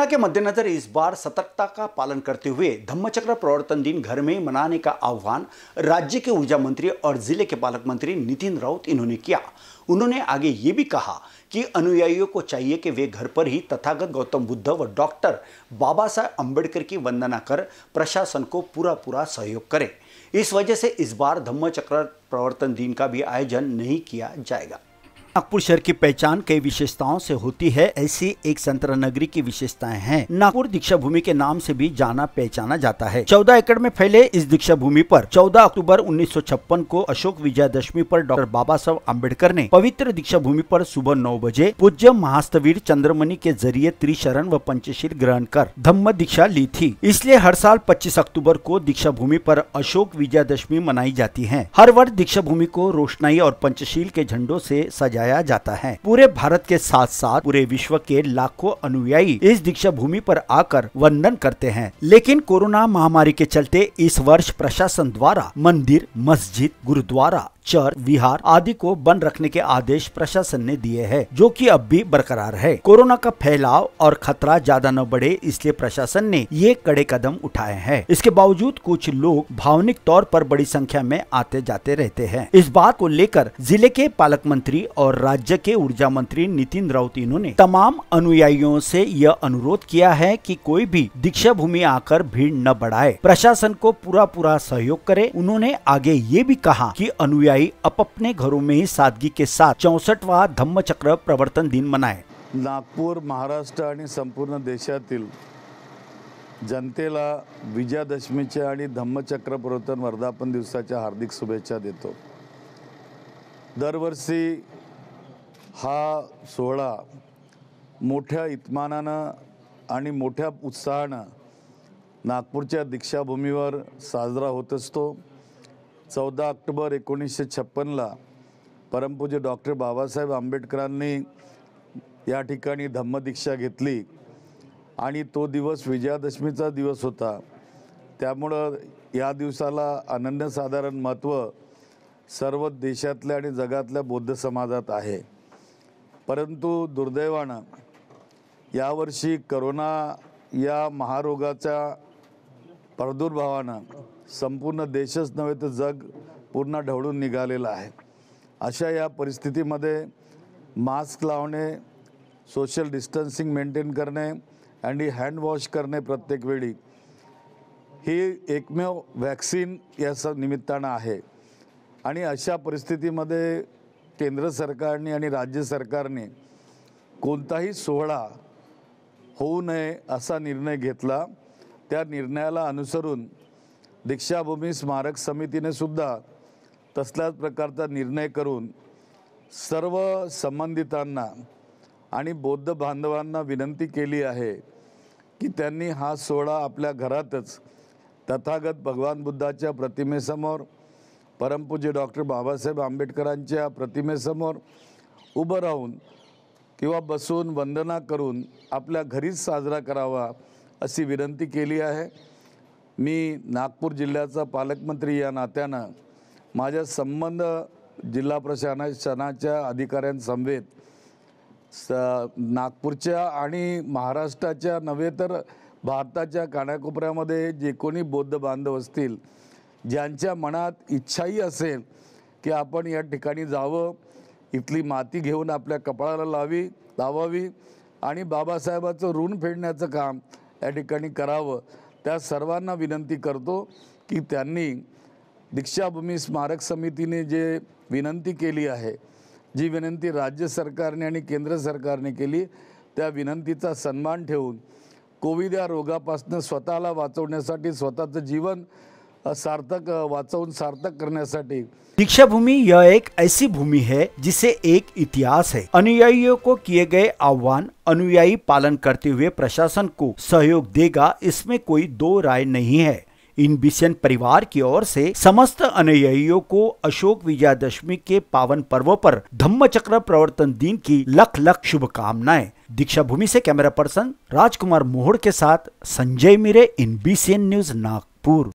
corona के मद्देनजर इस बार सतर्कता का पालन करते हुए धम्मचक्र प्रवर्तन दिन घर में मनाने का आह्वान राज्य के ऊर्जा मंत्री और जिले के पालक मंत्री नितिन राउत इन्होंने किया उन्होंने आगे ये भी कहा कि अनुयायियों को चाहिए कि वे घर पर ही तथागत गौतम बुद्ध व डॉक्टर बाबा साहेब अम्बेडकर की वंदना कर प्रशासन को पूरा पूरा सहयोग करें इस वजह से इस बार धम्मचक्र प्रवर्तन दिन का भी आयोजन नहीं किया जाएगा नागपुर शहर की पहचान कई विशेषताओं से होती है ऐसी एक संतरा नगरी की विशेषताएं हैं नागपुर दीक्षा भूमि के नाम से भी जाना पहचाना जाता है 14 एकड़ में फैले इस दीक्षा भूमि पर 14 अक्टूबर 1956 को अशोक विजयादशमी पर डॉक्टर बाबा साहब अम्बेडकर ने पवित्र दीक्षा भूमि पर सुबह नौ बजे पूज्य महास्तवीर चंद्रमणि के जरिए त्रिशरण व पंचशील ग्रहण कर धम्म दीक्षा ली थी इसलिए हर साल पच्चीस अक्टूबर को दीक्षा भूमि पर अशोक विजयादशमी मनाई जाती है हर वर्ष दीक्षा भूमि को रोशनाई और पंचशील के झंडो ऐसी सजा समझाया जाता है पूरे भारत के साथ साथ पूरे विश्व के लाखों अनुयायी इस दीक्षा भूमि पर आकर वंदन करते हैं लेकिन कोरोना महामारी के चलते इस वर्ष प्रशासन द्वारा मंदिर मस्जिद गुरुद्वारा चर्च विहार आदि को बंद रखने के आदेश प्रशासन ने दिए हैं जो कि अब भी बरकरार है कोरोना का फैलाव और खतरा ज्यादा न बढ़े इसलिए प्रशासन ने ये कड़े कदम उठाए हैं इसके बावजूद कुछ लोग भावनिक तौर पर बड़ी संख्या में आते जाते रहते हैं इस बात को लेकर जिले के पालक मंत्री और राज्य के ऊर्जा मंत्री नितिन राउत इन्होंने तमाम अनुयायियों से यह अनुरोध किया है कि कोई भी दीक्षा भूमि आकर भीड़ न बढ़ाए प्रशासन को पूरा पूरा सहयोग करे उन्होंने आगे ये भी कहा की अनुया अनुयायी अप अपने घरों में ही सादगी के साथ चौसठवा धम्मचक्र प्रवर्तन दिन मनाए नागपूर महाराष्ट्र आणि संपूर्ण देशातील जनतेला विजयादशमीच्या आणि धम्मचक्र प्रवर्तन वर्धापन दिवसाच्या हार्दिक शुभेच्छा देतो दरवर्षी हा सोहळा मोठ्या इतमानानं आणि मोठ्या उत्साहानं नागपूरच्या दीक्षाभूमीवर साजरा होत असतो चौदा ऑक्टोबर एकोणीसशे छप्पनला परमपूज्य डॉक्टर बाबासाहेब आंबेडकरांनी या ठिकाणी धम्मदीक्षा घेतली आणि तो दिवस विजयादशमीचा दिवस होता त्यामुळं या दिवसाला अनन्यसाधारण महत्त्व सर्व देशातल्या आणि जगातल्या बौद्ध समाजात आहे परंतु दुर्दैवानं यावर्षी करोना या महारोगाच्या प्रादुर्भावानं संपूर्ण देशच नव्हे तर जग पूर्ण ढवळून निघालेलं आहे अशा या परिस्थितीमध्ये मास्क लावणे सोशल डिस्टन्सिंग मेंटेन करणे आणि हँडवॉश करणे प्रत्येक वेळी ही एकमेव व्हॅक्सिन याचं निमित्तानं आहे आणि अशा परिस्थितीमध्ये केंद्र सरकारने आणि राज्य सरकारने कोणताही सोहळा होऊ नये असा निर्णय घेतला त्या निर्णयाला अनुसरून दीक्षाभूमी स्मारक समितीने सुद्धा तसल्याच प्रकारचा निर्णय करून सर्व संबंधितांना आणि बौद्ध बांधवांना विनंती केली आहे की त्यांनी हा सोहळा आपल्या घरातच तथागत भगवान बुद्धाच्या प्रतिमेसमोर परमपूज्य डॉक्टर बाबासाहेब आंबेडकरांच्या प्रतिमेसमोर उभं राहून किंवा बसून वंदना करून आपल्या घरीच साजरा करावा अशी विनंती केली आहे मी नागपूर जिल्ह्याचा पालकमंत्री या नात्यानं माझ्या संबंध जिल्हा प्रशासनाच्या अधिकाऱ्यांसमवेत स नागपूरच्या आणि महाराष्ट्राच्या नव्हे तर भारताच्या कानाकोपऱ्यामध्ये जे कोणी बौद्ध बांधव असतील ज्यांच्या मनात इच्छाही असेल की आपण या ठिकाणी जावं इथली माती घेऊन आपल्या कपाळाला लावी लावावी आणि बाबासाहेबाचं ऋण फेडण्याचं काम या ठिकाणी करावं त्या सर्वांना विनंती करतो की त्यांनी दीक्षाभूमी स्मारक समितीने जे विनंती केली आहे जी विनंती राज्य सरकारने आणि केंद्र सरकारने केली त्या विनंतीचा सन्मान ठेवून कोविड या रोगापासून स्वतःला वाचवण्यासाठी स्वतःचं जीवन सार्थक वाचन सार्थक दीक्षा दीक्षाभूमि यह एक ऐसी भूमि है जिसे एक इतिहास है अनुयायियों को किए गए आह्वान अनुयायी पालन करते हुए प्रशासन को सहयोग देगा इसमें कोई दो राय नहीं है इन बिशन परिवार की ओर से समस्त अनुयायियों को अशोक विजयादशमी के पावन पर्व पर धम्म चक्र प्रवर्तन दिन की लख लख शुभकामनाएं दीक्षा भूमि से कैमरा पर्सन राजकुमार मोहड़ के साथ संजय मिरे इन बी न्यूज नागपुर